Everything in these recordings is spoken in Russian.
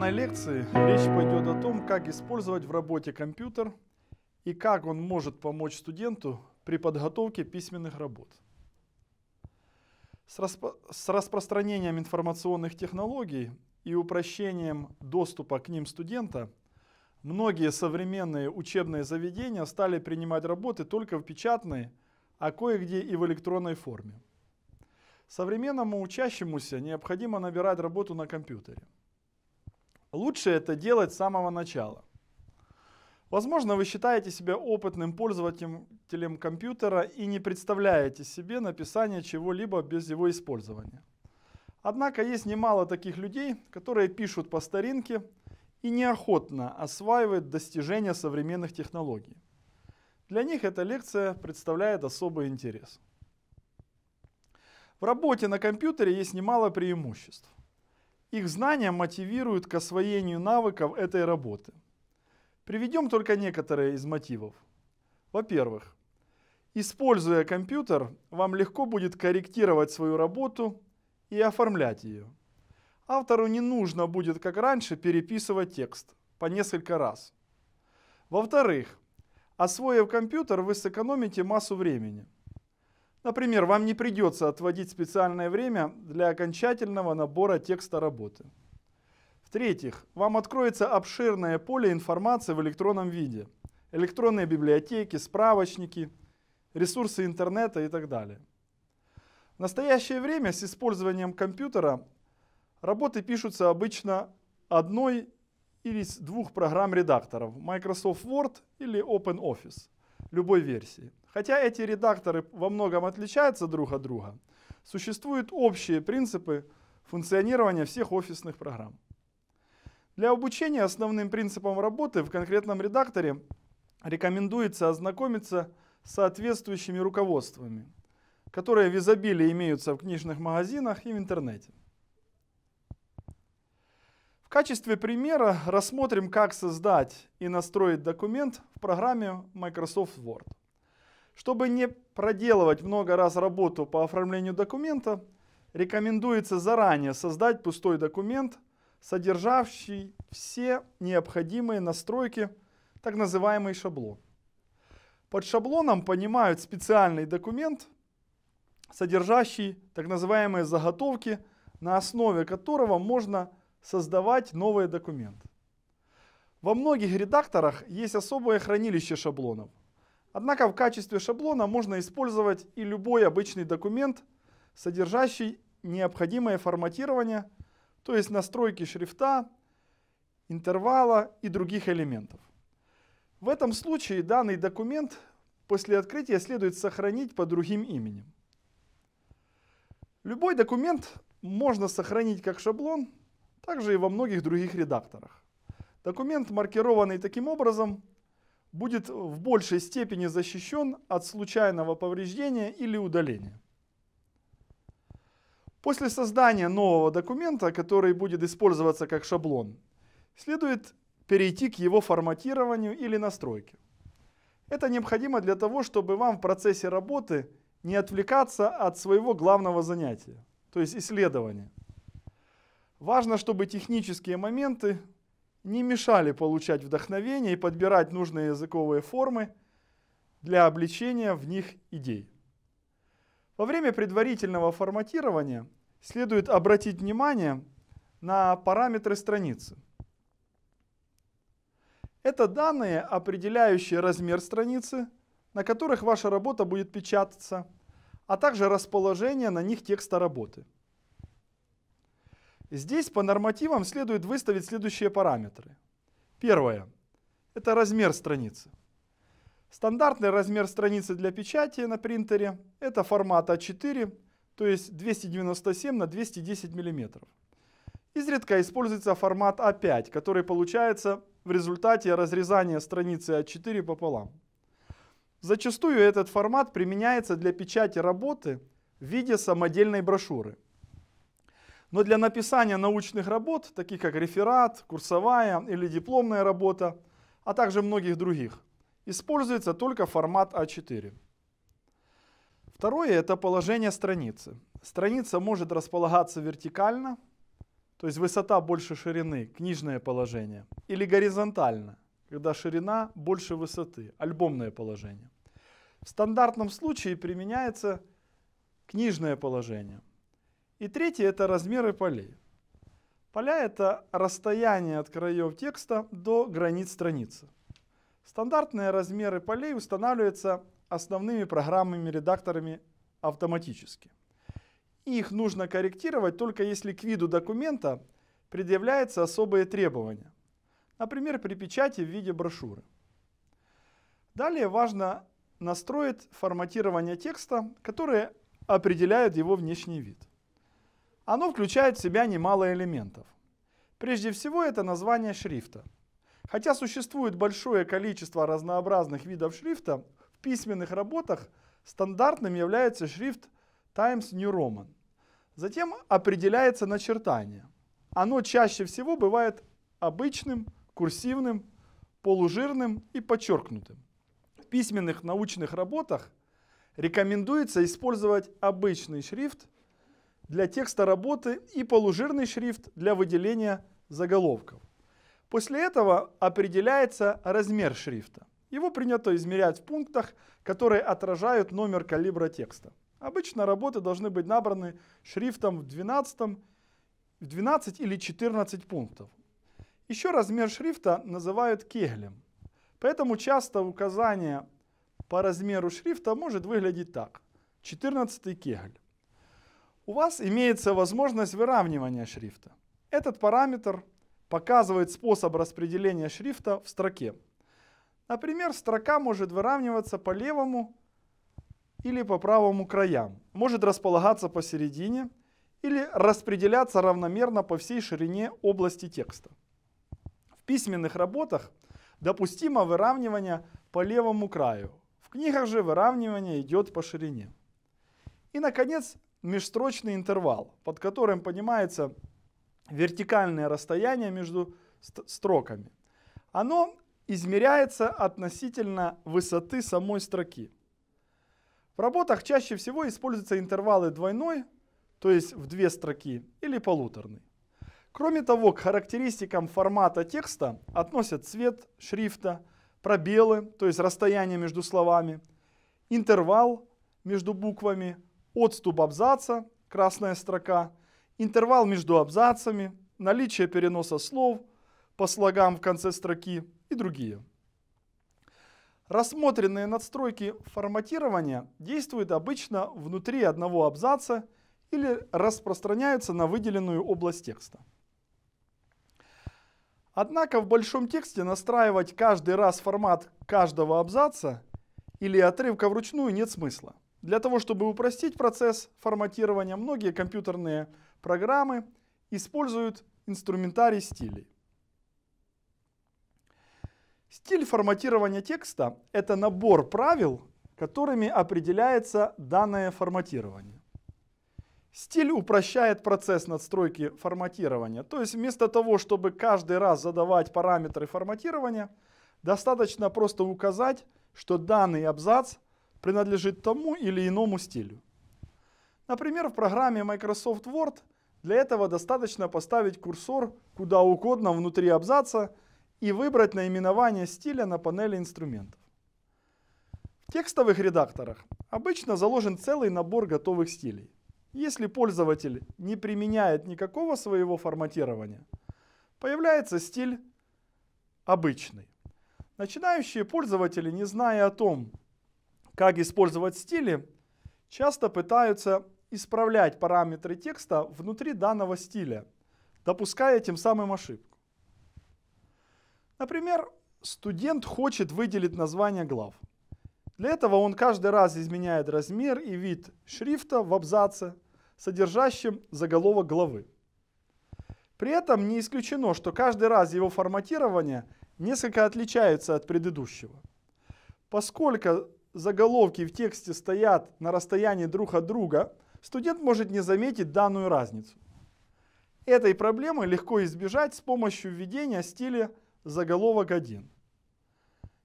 данной лекции речь пойдет о том, как использовать в работе компьютер и как он может помочь студенту при подготовке письменных работ. С, распро с распространением информационных технологий и упрощением доступа к ним студента, многие современные учебные заведения стали принимать работы только в печатной, а кое-где и в электронной форме. Современному учащемуся необходимо набирать работу на компьютере – Лучше это делать с самого начала. Возможно, вы считаете себя опытным пользователем компьютера и не представляете себе написание чего-либо без его использования. Однако есть немало таких людей, которые пишут по старинке и неохотно осваивают достижения современных технологий. Для них эта лекция представляет особый интерес. В работе на компьютере есть немало преимуществ. Их знания мотивируют к освоению навыков этой работы. Приведем только некоторые из мотивов. Во-первых, используя компьютер, вам легко будет корректировать свою работу и оформлять ее. Автору не нужно будет, как раньше, переписывать текст по несколько раз. Во-вторых, освоив компьютер, вы сэкономите массу времени – Например, вам не придется отводить специальное время для окончательного набора текста работы. В-третьих, вам откроется обширное поле информации в электронном виде. Электронные библиотеки, справочники, ресурсы интернета и так далее. В настоящее время с использованием компьютера работы пишутся обычно одной или с двух программ редакторов Microsoft Word или OpenOffice любой версии – Хотя эти редакторы во многом отличаются друг от друга, существуют общие принципы функционирования всех офисных программ. Для обучения основным принципам работы в конкретном редакторе рекомендуется ознакомиться с соответствующими руководствами, которые в изобилии имеются в книжных магазинах и в интернете. В качестве примера рассмотрим, как создать и настроить документ в программе Microsoft Word. Чтобы не проделывать много раз работу по оформлению документа, рекомендуется заранее создать пустой документ, содержащий все необходимые настройки, так называемый шаблон. Под шаблоном понимают специальный документ, содержащий так называемые заготовки, на основе которого можно создавать новый документ. Во многих редакторах есть особое хранилище шаблонов – Однако в качестве шаблона можно использовать и любой обычный документ, содержащий необходимое форматирование, то есть настройки шрифта, интервала и других элементов. В этом случае данный документ после открытия следует сохранить под другим именем. Любой документ можно сохранить как шаблон, также и во многих других редакторах. Документ, маркированный таким образом, будет в большей степени защищен от случайного повреждения или удаления. После создания нового документа, который будет использоваться как шаблон, следует перейти к его форматированию или настройке. Это необходимо для того, чтобы вам в процессе работы не отвлекаться от своего главного занятия, то есть исследования. Важно, чтобы технические моменты не мешали получать вдохновение и подбирать нужные языковые формы для обличения в них идей. Во время предварительного форматирования следует обратить внимание на параметры страницы. Это данные, определяющие размер страницы, на которых ваша работа будет печататься, а также расположение на них текста работы – Здесь по нормативам следует выставить следующие параметры. Первое. Это размер страницы. Стандартный размер страницы для печати на принтере – это формат А4, то есть 297 на 210 мм. Изредка используется формат А5, который получается в результате разрезания страницы А4 пополам. Зачастую этот формат применяется для печати работы в виде самодельной брошюры – но для написания научных работ, таких как реферат, курсовая или дипломная работа, а также многих других, используется только формат А4. Второе – это положение страницы. Страница может располагаться вертикально, то есть высота больше ширины, книжное положение, или горизонтально, когда ширина больше высоты, альбомное положение. В стандартном случае применяется книжное положение. И третье – это размеры полей. Поля – это расстояние от краев текста до границ страницы. Стандартные размеры полей устанавливаются основными программами-редакторами автоматически. Их нужно корректировать только если к виду документа предъявляются особые требования. Например, при печати в виде брошюры. Далее важно настроить форматирование текста, которое определяет его внешний вид. Оно включает в себя немало элементов. Прежде всего, это название шрифта. Хотя существует большое количество разнообразных видов шрифта, в письменных работах стандартным является шрифт Times New Roman. Затем определяется начертание. Оно чаще всего бывает обычным, курсивным, полужирным и подчеркнутым. В письменных научных работах рекомендуется использовать обычный шрифт для текста работы и полужирный шрифт для выделения заголовков. После этого определяется размер шрифта. Его принято измерять в пунктах, которые отражают номер калибра текста. Обычно работы должны быть набраны шрифтом в 12, в 12 или 14 пунктов. Еще размер шрифта называют кеглем. Поэтому часто указание по размеру шрифта может выглядеть так. 14 кегль у вас имеется возможность выравнивания шрифта. Этот параметр показывает способ распределения шрифта в строке. Например, строка может выравниваться по левому или по правому краям, может располагаться посередине или распределяться равномерно по всей ширине области текста. В письменных работах допустимо выравнивание по левому краю, в книгах же выравнивание идет по ширине. И, наконец, межстрочный интервал, под которым понимается вертикальное расстояние между строками. Оно измеряется относительно высоты самой строки. В работах чаще всего используются интервалы двойной, то есть в две строки, или полуторный. Кроме того, к характеристикам формата текста относят цвет шрифта, пробелы, то есть расстояние между словами, интервал между буквами, отступ абзаца, красная строка, интервал между абзацами, наличие переноса слов по слогам в конце строки и другие. Рассмотренные надстройки форматирования действуют обычно внутри одного абзаца или распространяются на выделенную область текста. Однако в большом тексте настраивать каждый раз формат каждого абзаца или отрывка вручную нет смысла. Для того, чтобы упростить процесс форматирования, многие компьютерные программы используют инструментарий стилей. Стиль форматирования текста – это набор правил, которыми определяется данное форматирование. Стиль упрощает процесс надстройки форматирования. То есть вместо того, чтобы каждый раз задавать параметры форматирования, достаточно просто указать, что данный абзац принадлежит тому или иному стилю. Например, в программе Microsoft Word для этого достаточно поставить курсор куда угодно внутри абзаца и выбрать наименование стиля на панели инструментов. В текстовых редакторах обычно заложен целый набор готовых стилей. Если пользователь не применяет никакого своего форматирования, появляется стиль обычный. Начинающие пользователи, не зная о том, как использовать стили, часто пытаются исправлять параметры текста внутри данного стиля, допуская тем самым ошибку. Например, студент хочет выделить название глав. Для этого он каждый раз изменяет размер и вид шрифта в абзаце, содержащем заголовок главы. При этом не исключено, что каждый раз его форматирование несколько отличается от предыдущего, поскольку заголовки в тексте стоят на расстоянии друг от друга, студент может не заметить данную разницу. Этой проблемы легко избежать с помощью введения стиля заголовок 1.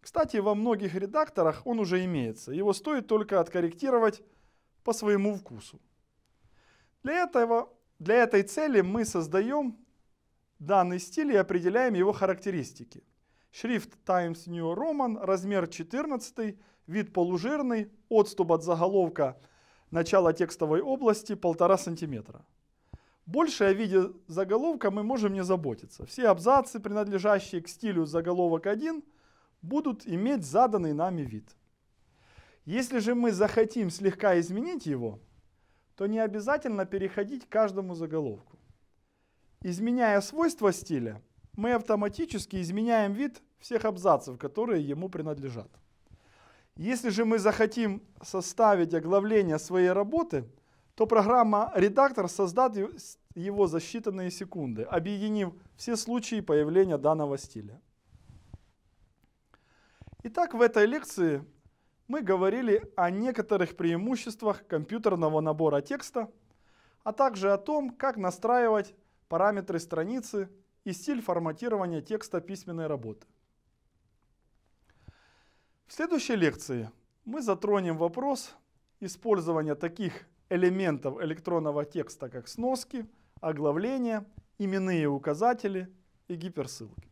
Кстати, во многих редакторах он уже имеется. Его стоит только откорректировать по своему вкусу. Для, этого, для этой цели мы создаем данный стиль и определяем его характеристики. Шрифт Times New Roman, размер 14, вид полужирный, отступ от заголовка начала текстовой области 1,5 см. Больше о виде заголовка мы можем не заботиться. Все абзацы, принадлежащие к стилю заголовок 1, будут иметь заданный нами вид. Если же мы захотим слегка изменить его, то не обязательно переходить к каждому заголовку. Изменяя свойства стиля, мы автоматически изменяем вид всех абзацев, которые ему принадлежат. Если же мы захотим составить оглавление своей работы, то программа «Редактор» создаст его за считанные секунды, объединив все случаи появления данного стиля. Итак, в этой лекции мы говорили о некоторых преимуществах компьютерного набора текста, а также о том, как настраивать параметры страницы и стиль форматирования текста письменной работы. В следующей лекции мы затронем вопрос использования таких элементов электронного текста, как сноски, оглавления, именные указатели и гиперссылки.